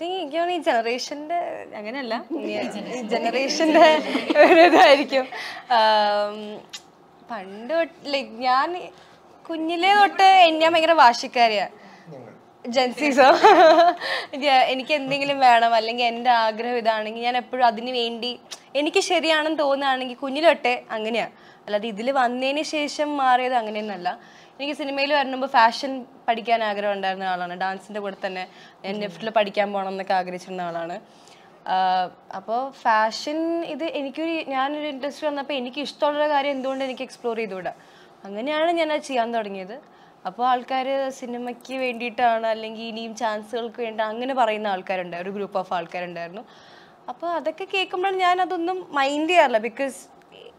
think എനിക്കാണ് ഈ ജനറേഷൻ്റെ അങ്ങനെയല്ല ജനറേഷൻ്റെ ഇതായിരിക്കും പണ്ട് ലൈക്ക് ഞാൻ കുഞ്ഞിലെ തൊട്ട് എന്നെ ഭയങ്കര വാശിക്കാരിയാണ് ജൻസീസോ എനിക്ക് എന്തെങ്കിലും വേണം അല്ലെങ്കിൽ എൻ്റെ ആഗ്രഹം ഇതാണെങ്കിൽ ഞാൻ എപ്പോഴും അതിന് വേണ്ടി എനിക്ക് ശരിയാണെന്ന് തോന്നുകയാണെങ്കിൽ കുഞ്ഞിലൊട്ടെ അങ്ങനെയാണ് അല്ലാതെ ഇതിൽ വന്നതിന് ശേഷം മാറിയത് അങ്ങനെയൊന്നല്ല എനിക്ക് സിനിമയിൽ വരുമ്പോൾ ഫാഷൻ പഠിക്കാൻ ആഗ്രഹം ഉണ്ടായിരുന്ന ആളാണ് ഡാൻസിൻ്റെ കൂടെ തന്നെ ഞാൻ നെഫ്റ്റിൽ പഠിക്കാൻ പോകണം എന്നൊക്കെ ആഗ്രഹിച്ചിരുന്ന ആളാണ് അപ്പോൾ ഫാഷൻ ഇത് എനിക്കൊരു ഞാനൊരു ഇൻട്രസ്റ്റ് വന്നപ്പോൾ എനിക്ക് ഇഷ്ടമുള്ള കാര്യം എന്തുകൊണ്ട് എനിക്ക് എക്സ്പ്ലോർ ചെയ്തുകൂടാ അങ്ങനെയാണ് ഞാൻ അത് ചെയ്യാൻ തുടങ്ങിയത് അപ്പോൾ ആൾക്കാർ സിനിമയ്ക്ക് വേണ്ടിയിട്ടാണ് അല്ലെങ്കിൽ ഇനിയും ചാൻസുകൾക്ക് വേണ്ടി അങ്ങനെ പറയുന്ന ആൾക്കാരുണ്ടായിരുന്നു ഒരു ഗ്രൂപ്പ് ഓഫ് ആൾക്കാരുണ്ടായിരുന്നു അപ്പോൾ അതൊക്കെ കേൾക്കുമ്പോഴാണ് ഞാൻ അതൊന്നും മൈൻഡ് ചെയ്യാറില്ല ബിക്കോസ്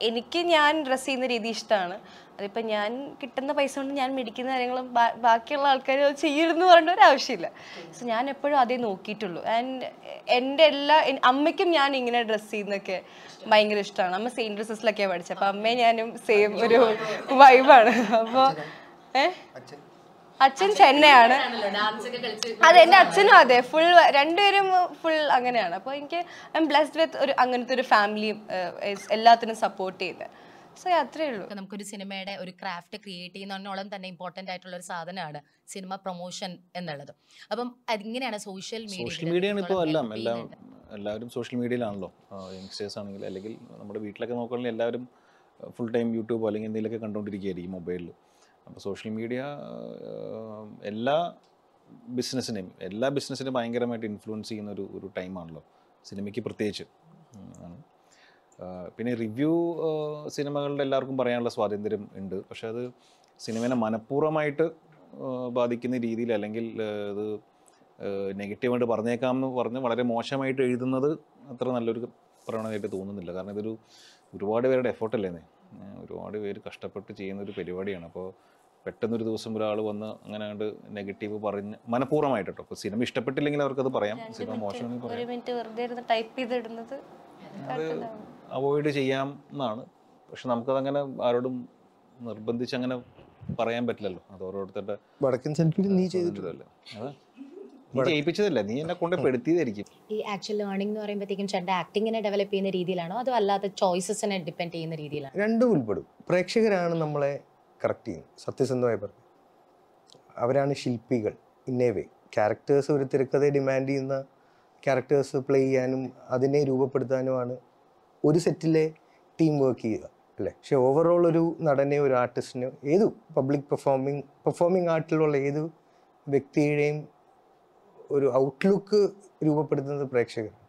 എനിക്ക് ഞാൻ ഡ്രസ്സ് ചെയ്യുന്ന രീതി ഇഷ്ടമാണ് അതിപ്പോൾ ഞാൻ കിട്ടുന്ന പൈസ കൊണ്ട് ഞാൻ മേടിക്കുന്ന കാര്യങ്ങളും ബാക്കിയുള്ള ആൾക്കാർ ചെയ്യരുതെന്ന് പറയേണ്ട ഒരു ആവശ്യമില്ല സോ ഞാൻ എപ്പോഴും അതേ നോക്കിയിട്ടുള്ളൂ ആൻഡ് എൻ്റെ എല്ലാ അമ്മയ്ക്കും ഞാൻ ഇങ്ങനെ ഡ്രസ്സ് ചെയ്യുന്നൊക്കെ ഭയങ്കര ഇഷ്ടമാണ് അമ്മ സെയിം ഡ്രസ്സസിലൊക്കെയാണ് പഠിച്ചത് അപ്പം അമ്മയും ഞാനും സെയിം ഒരു വൈബാണ് അപ്പോൾ ഏഹ് അച്ഛൻ ചെന്നൈയാണ് അതെ എന്റെ അച്ഛനും അതെ ഫുൾ രണ്ടുപേരും ഫുൾ അങ്ങനെയാണ് അപ്പോൾ എനിക്ക് ഐ എം ബ്ലെസ്ഡ് വിത്ത് ഒരു അങ്ങനത്തെ ഒരു ഫാമിലിയും എല്ലാത്തിനും സപ്പോർട്ട് ചെയ്ത് സോ അത്രേ ഉള്ളൂ നമുക്കൊരു സിനിമയുടെ ഒരു ക്രാഫ്റ്റ് ക്രിയേറ്റ് ചെയ്യുന്നതിനോളം തന്നെ ഇമ്പോർട്ടൻ്റ് ആയിട്ടുള്ള ഒരു സാധനമാണ് സിനിമ പ്രൊമോഷൻ എന്നുള്ളത് അപ്പം അതിങ്ങനെയാണ് സോഷ്യൽ മീഡിയ സോഷ്യൽ മീഡിയ എല്ലാം എല്ലാവരും സോഷ്യൽ മീഡിയയിലാണല്ലോ യങ്സ്റ്റേഴ്സ് ആണെങ്കിലും അല്ലെങ്കിൽ നമ്മുടെ വീട്ടിലൊക്കെ നോക്കുകയാണെങ്കിൽ എല്ലാവരും ഫുൾ ടൈം യൂട്യൂബ് അല്ലെങ്കിൽ എന്തെങ്കിലുമൊക്കെ കണ്ടുകൊണ്ടിരിക്കുകയായിരിക്കും മൊബൈലിൽ അപ്പോൾ സോഷ്യൽ മീഡിയ എല്ലാ ബിസിനസ്സിനെയും എല്ലാ ബിസിനസ്സിനെയും ഭയങ്കരമായിട്ട് ഇൻഫ്ലുവൻസ് ചെയ്യുന്ന ഒരു ഒരു ടൈമാണല്ലോ സിനിമയ്ക്ക് പ്രത്യേകിച്ച് പിന്നെ റിവ്യൂ സിനിമകളുടെ എല്ലാവർക്കും പറയാനുള്ള സ്വാതന്ത്ര്യം ഉണ്ട് പക്ഷെ അത് സിനിമേനെ മനഃപൂർവ്വമായിട്ട് ബാധിക്കുന്ന രീതിയിൽ അല്ലെങ്കിൽ ഇത് നെഗറ്റീവായിട്ട് പറഞ്ഞേക്കാം എന്ന് പറഞ്ഞ് വളരെ മോശമായിട്ട് എഴുതുന്നത് അത്ര നല്ലൊരു പ്രവണതയായിട്ട് തോന്നുന്നില്ല കാരണം ഇതൊരു ഒരുപാട് പേരുടെ എഫേർട്ടല്ലേ ഒരുപാട് പേര് കഷ്ടപ്പെട്ട് ചെയ്യുന്ന ഒരു പരിപാടിയാണ് അപ്പോൾ പെട്ടെന്നൊരു ദിവസം ഒരാൾ വന്ന് അങ്ങനെ കണ്ട് നെഗറ്റീവ് പറഞ്ഞ് മനഃപൂർവ്വമായിട്ട് അപ്പോൾ സിനിമ ഇഷ്ടപ്പെട്ടില്ലെങ്കിൽ അവർക്കത് പറയാം സിനിമ മോശം ടൈപ്പ് ചെയ്തിടുന്നത് അത് അവോയ്ഡ് ചെയ്യാം എന്നാണ് പക്ഷെ നമുക്കതങ്ങനെ ആരോടും നിർബന്ധിച്ച് അങ്ങനെ പറയാൻ പറ്റില്ലല്ലോ അത് ഓരോരുത്തരുടെ വടക്കൻ സെൻട്രൽ നീ ചെയ്തിട്ടില്ലല്ലോ ജയിപ്പിച്ചതല്ല നീ ലേണിംഗ് എന്ന് ആക്ടിങ്ങിനെ ഡെവലപ്പ് ചെയ്യുന്ന രീതിയിലാണോ അതോ അല്ലാതെ ചോയ്സസിനെ ഡിപ്പെൻഡ് ചെയ്യുന്ന രീതിയിലാണ് രണ്ടും ഉൾപ്പെടും പ്രേക്ഷകരാണ് നമ്മളെ കറക്റ്റ് ചെയ്യുന്നു സത്യസന്ധമായി പറഞ്ഞു അവരാണ് ശില്പികൾ ഇന്നേവേ ക്യാരക്ടേഴ്സ് ഒരു തിരക്കഥ ഡിമാൻഡ് ചെയ്യുന്ന ക്യാരക്ടേഴ്സ് പ്ലേ ചെയ്യാനും അതിനെ രൂപപ്പെടുത്താനുമാണ് ഒരു സെറ്റിലെ ടീം വർക്ക് ചെയ്യുക അല്ലേ പക്ഷെ ഓവറോൾ ഒരു നടനെ ഒരു ആർട്ടിസ്റ്റിന് ഏത് പബ്ലിക് പെർഫോമിങ് പെർഫോമിങ് ആർട്ടിലുള്ള ഏത് വ്യക്തിയുടെയും ഒരു ഔട്ട്ലുക്ക് രൂപപ്പെടുത്തുന്നത് പ്രേക്ഷകർ